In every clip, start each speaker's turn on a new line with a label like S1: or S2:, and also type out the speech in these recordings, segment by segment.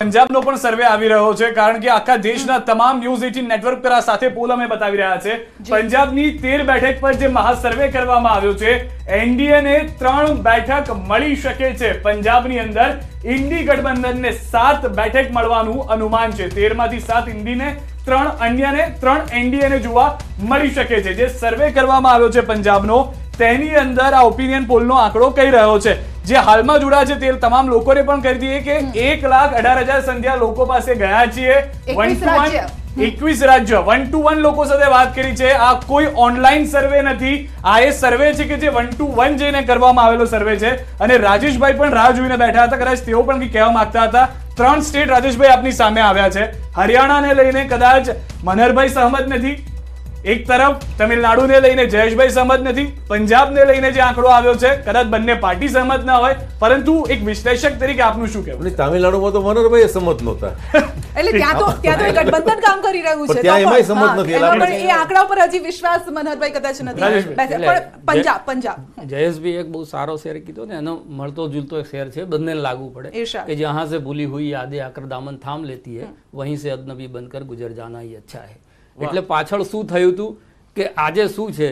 S1: પંજાબનો પણ સર્વે આવી રહ્યો છે કારણ કે આખા દેશના તમામ ન્યૂઝ એટીન નેટવર્ક પર આ સાથે પોલ અમે બતાવી રહ્યા છે પંજાબની તેર બેઠક પર જે મહાસર્વે કરવામાં આવ્યો છે એનડીએને ત્રણ બેઠક મળી શકે છે પંજાબની અંદર ઇન્ડી ગઠબંધનને સાત બેઠક મળવાનું અનુમાન છે તેરમાંથી સાત ઇન્ડીને ત્રણ અન્યને ત્રણ એનડીએ ને જોવા મળી શકે છે જે સર્વે કરવામાં આવ્યો છે પંજાબનો તેની અંદર આ ઓપિનિયન પોલનો આંકડો કહી રહ્યો છે જે હાલમાં જોડાયા છે તે તમામ લોકોને પણ કહી દઈએ કે એક લાખ અઢાર હજાર સંધ્યા લોકો પાસે ગયા છીએ વન ટુ વન એકવીસ રાજ્ય વન ટુ વન લોકો સાથે વાત કરી છે આ કોઈ ઓનલાઈન સર્વે નથી આ એ સર્વે છે કે જે વન ટુ વન જઈને કરવામાં આવેલો સર્વે છે અને રાજેશભાઈ પણ રાહ જોઈને બેઠા હતા કદાચ તેઓ પણ કહેવા માંગતા હતા ત્રણ સ્ટેટ રાજેશભાઈ આપની સામે આવ્યા છે હરિયાણાને લઈને કદાચ મનહરભાઈ સહમત નથી એક તરફ તમિલનાડુને લઈને જયેશભાઈ સહમત નથી પંજાબને લઈને જે આંકડો આવ્યો છે કદાચ બંને પાર્ટી સહમત ના હોય પરંતુ એક વિશ્લેષક તરીકે આપનું શું કહેવું
S2: તમિલનાડુમાં તો મનોહરભાઈ સહમત નહોતા
S1: એટલે ત્યાં તો ત્યાં તો ગઠબંધન કામ કરી રહ્યું છે ત્યાં એમાંય સહમત નથી પણ એ આંકડા ઉપર હજી વિશ્વાસ મનોહરભાઈ કદાચ નથી પંજાબ પંજાબ
S2: જયેશભાઈ એક બહુ સારો શેર કીધો ને એનો મળતો જુલતો એક શેર છે બંને લાગુ પડે કે જહાં સે ભૂલી હુઈ યાદે આકર દામન થામ લેતી હે વહીં સે અજનબી બનકર ગુજર જાના હી અચ્છા હૈ એટલે પાછળ શું થયું હતું કે આજે શું છે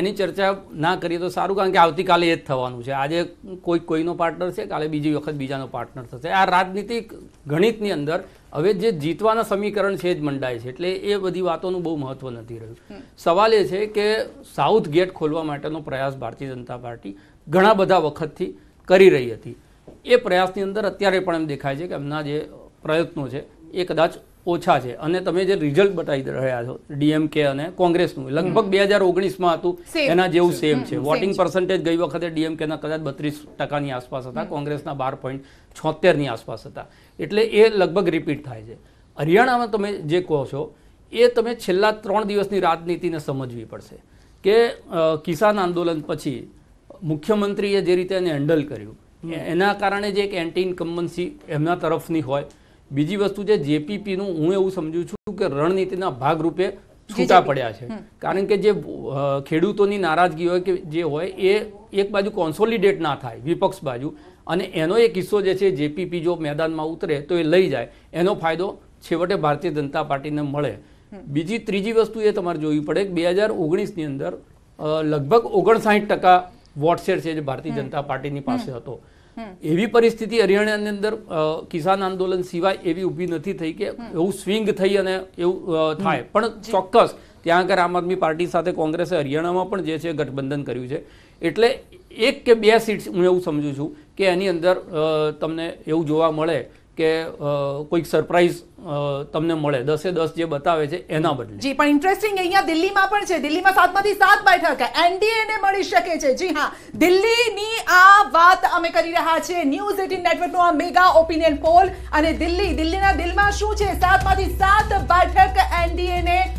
S2: એની ચર્ચા ના કરીએ તો સારું કારણ કે આવતીકાલે એ જ થવાનું છે આજે કોઈ કોઈનો પાર્ટનર છે કાલે બીજી વખત બીજાનો પાર્ટનર થશે આ રાજનીતિક ગણિતની અંદર હવે જે જીતવાના સમીકરણ છે એ જ મંડાય છે એટલે એ બધી વાતોનું બહુ મહત્વ નથી રહ્યું સવાલ એ છે કે સાઉથ ગેટ ખોલવા માટેનો પ્રયાસ ભારતીય જનતા પાર્ટી ઘણા બધા વખતથી કરી રહી હતી એ પ્રયાસની અંદર અત્યારે પણ એમ દેખાય છે કે એમના જે પ્રયત્નો છે એ કદાચ ઓછા છે અને તમે જે રિઝલ્ટ બતાવી રહ્યા છો ડીએમકે અને કોંગ્રેસનું લગભગ બે હજાર ઓગણીસમાં હતું એના જેવું સેમ છે વોટિંગ પર્સન્ટેજ ગઈ વખતે ડીએમકેના કદાચ બત્રીસ ટકાની આસપાસ હતા કોંગ્રેસના બાર પોઈન્ટ છોતેરની આસપાસ હતા એટલે એ લગભગ રિપીટ થાય છે હરિયાણામાં તમે જે કહો છો એ તમે છેલ્લા ત્રણ દિવસની રાજનીતિને સમજવી પડશે કે કિસાન આંદોલન પછી મુખ્યમંત્રીએ જે રીતે એને હેન્ડલ કર્યું એના કારણે જે એક એન્ટી ઇન્કમ્બન્સી એમના તરફની હોય બીજી વસ્તુ છે નું હું એવું સમજુ છું કે રણનીતિના ભાગરૂપે છૂટા પડ્યા છે કારણ કે જે ખેડૂતોની નારાજગી હોય કે જે હોય એ એક બાજુ કોન્સોલિડેટ ના થાય વિપક્ષ બાજુ અને એનો એક હિસ્સો જે છે જેપીપી જો મેદાનમાં ઉતરે તો એ લઈ જાય એનો ફાયદો છેવટે ભારતીય જનતા પાર્ટીને મળે બીજી ત્રીજી વસ્તુ એ તમારે જોવી પડે કે બે હજાર ઓગણીસની અંદર લગભગ ઓગણસાઠ ટકા વોટશેર છે જે ભારતીય જનતા પાર્ટીની પાસે હતો એવી પરિસ્થિતિ હરિયાણાની અંદર કિસાન આંદોલન સિવાય એવી ઊભી નથી થઈ કે એવું સ્વિંગ થઈ અને એવું થાય પણ ચોક્કસ ત્યાં આગળ આમ આદમી પાર્ટી સાથે કોંગ્રેસે હરિયાણામાં પણ જે છે ગઠબંધન કર્યું છે એટલે એક કે બે સીટ્સ હું એવું સમજુ છું કે એની અંદર તમને એવું જોવા મળે કે કોઈક સરપ્રાઈઝ તમને મળે દસે દસ જે બતાવે છે એના બદલે
S3: જી પણ ઇન્ટરેસ્ટિંગ અહીંયા
S2: દિલ્હીમાં પણ છે દિલ્હીમાં સાતમાંથી સાત બેઠક એનડીએ ને મળી શકે છે જી હા દિલ્હીની આ વાત અમે કરી રહ્યા છે ન્યૂઝ એટીન નેટવર્કનો આ મેગા ઓપિનિયન પોલ અને દિલ્હી દિલ્હીના દિલમાં શું છે સાતમાંથી સાત બેઠક એન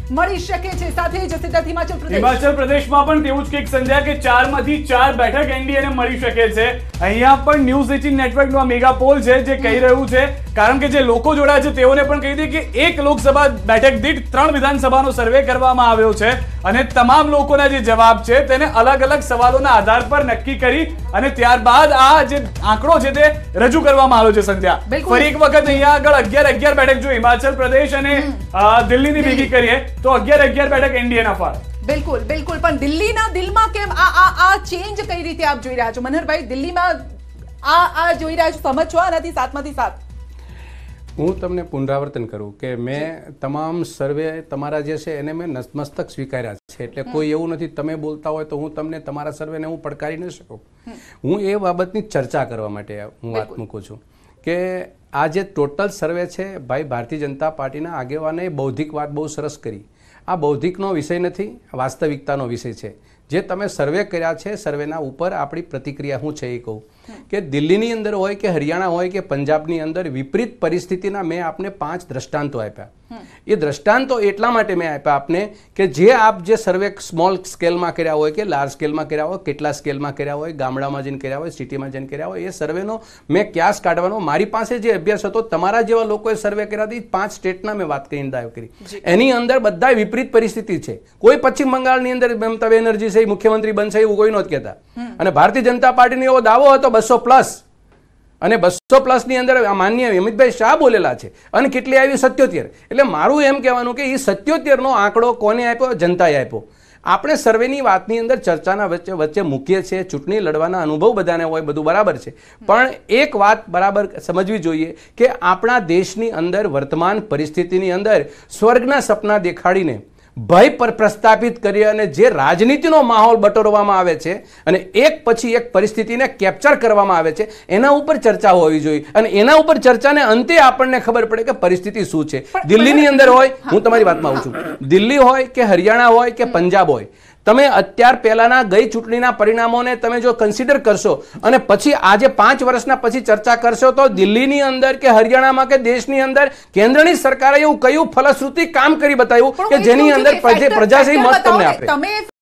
S2: મળી શકે છે સાથે જ સીધા હિમાચલ પ્રદેશ હિમાચલ
S1: પ્રદેશમાં પણ તેવું જ કંઈક સંધ્યા કે ચાર માંથી ચાર બેઠક એનડીએને મળી શકે છે અહીંયા પણ ન્યૂઝ એટીન નેટવર્કનો મેગા પોલ છે જે કહી રહ્યું છે કારણ કે જે લોકો જોડાયા છે તેઓને પણ કહી દે કે એક લોકસભા બેઠક દીઠ ત્રણ વિધાનસભાનો સર્વે કરવામાં આવ્યો છે અને તમામ લોકોના જે જવાબ છે તેને અલગ અલગ સવાલોના આધાર પર નક્કી કરી અને ત્યારબાદ આ જે આંકડો છે તે રજૂ કરવામાં આવ્યો છે સંધ્યા ફરી એક વખત અહીંયા આગળ અગિયાર અગિયાર બેઠક જો હિમાચલ પ્રદેશ અને દિલ્હીની ભેગી કરીએ તો અગિયાર અગિયાર બેઠક એનડીએના ફાળે બિલકુલ બિલકુલ પણ દિલ્હીના દિલમાં કેમ આ આ આ ચેન્જ કઈ રીતે આપ જોઈ રહ્યા છો
S2: મનહરભાઈ દિલ્હીમાં આ આ જોઈ રહ્યા છો સમજવા નથી સાતમાંથી સાત
S3: હું તમને પુનરાવર્તન કરું કે મેં તમામ સર્વે તમારા જે છે એને મેં નતમસ્તક સ્વીકાર્યા છે એટલે કોઈ એવું નથી તમે બોલતા હોય તો હું તમને તમારા સર્વેને હું પડકારી ન શકું હું એ બાબતની ચર્ચા કરવા માટે હું વાત મૂકું છું કે આ જે ટોટલ સર્વે છે ભાઈ ભારતીય જનતા પાર્ટીના આગેવાને બૌદ્ધિક વાત બહુ સરસ કરી આ બૌદ્ધિકનો વિષય નથી વાસ્તવિકતાનો વિષય છે જે તમે સર્વે કર્યા છે સર્વેના ઉપર આપણી પ્રતિક્રિયા હું છે એ કહું કે દિલ્હીની અંદર હોય કે હરિયાણા હોય કે પંજાબની અંદર વિપરીત પરિસ્થિતિના મેં આપને પાંચ દ્રષ્ટાંતો આપ્યા એ દ્રષ્ટાંતો એટલા માટે મેં આપ્યા આપને કે જે આપ જે સર્વે સ્મોલ સ્કેલમાં કર્યા હોય કે લાર્જ સ્કેલમાં કર્યા હોય કેટલા સ્કેલમાં કર્યા હોય ગામડામાં જઈને કર્યા હોય સિટીમાં જઈને કર્યા હોય એ સર્વેનો મેં ક્યાસ કાઢવાનો મારી પાસે જે અભ્યાસ હતો તમારા જેવા લોકોએ સર્વે કર્યા હતી પાંચ સ્ટેટના મેં વાત કરીને દાવ કરી એની અંદર બધા વિપરીત પરિસ્થિતિ છે કોઈ પશ્ચિમ બંગાળની અંદર મમતા બેનર્જી છે મુખ્યમંત્રી બનશે એવું કોઈ નહોતું કહેતા અને ભારતીય જનતા પાર્ટીનો એવો દાવો હતો બસો પ્લસ અને બસો પ્લસની અંદર માન્ય અમિતભાઈ શાહ બોલેલા છે અને કેટલી આવી સત્યોતેર એટલે મારું એમ કહેવાનું કે એ સત્યોતેરનો આંકડો કોને આપ્યો જનતાએ આપ્યો આપણે સર્વેની વાતની અંદર ચર્ચાના વચ્ચે વચ્ચે મૂકીએ છીએ ચૂંટણી લડવાના અનુભવ બધાને હોય બધું બરાબર છે પણ એક વાત બરાબર સમજવી જોઈએ કે આપણા દેશની અંદર વર્તમાન પરિસ્થિતિની અંદર સ્વર્ગના સપના દેખાડીને ભય પર પ્રસ્થાપિત કરી અને જે રાજનીતિનો માહોલ બટોરવામાં આવે છે અને એક પછી એક પરિસ્થિતિને કેપ્ચર કરવામાં આવે છે એના ઉપર ચર્ચા હોવી જોઈએ અને એના ઉપર ચર્ચાને અંતે આપણને ખબર પડે કે પરિસ્થિતિ શું છે દિલ્હીની અંદર હોય હું તમારી વાતમાં આવું છું દિલ્હી હોય કે હરિયાણા હોય કે પંજાબ હોય તમે અત્યાર પહેલાંના ગઈ ચૂંટણીના પરિણામોને તમે જો કન્સિડર કરશો અને પછી આજે પાંચ વર્ષના પછી ચર્ચા કરશો તો દિલ્હીની અંદર કે હરિયાણામાં કે દેશની
S1: અંદર કેન્દ્રની સરકારે એવું કયું ફલશ્રુતિ કામ કરી બતાવ્યું કે જેની અંદર પ્રજાશાહી મત તમને આપે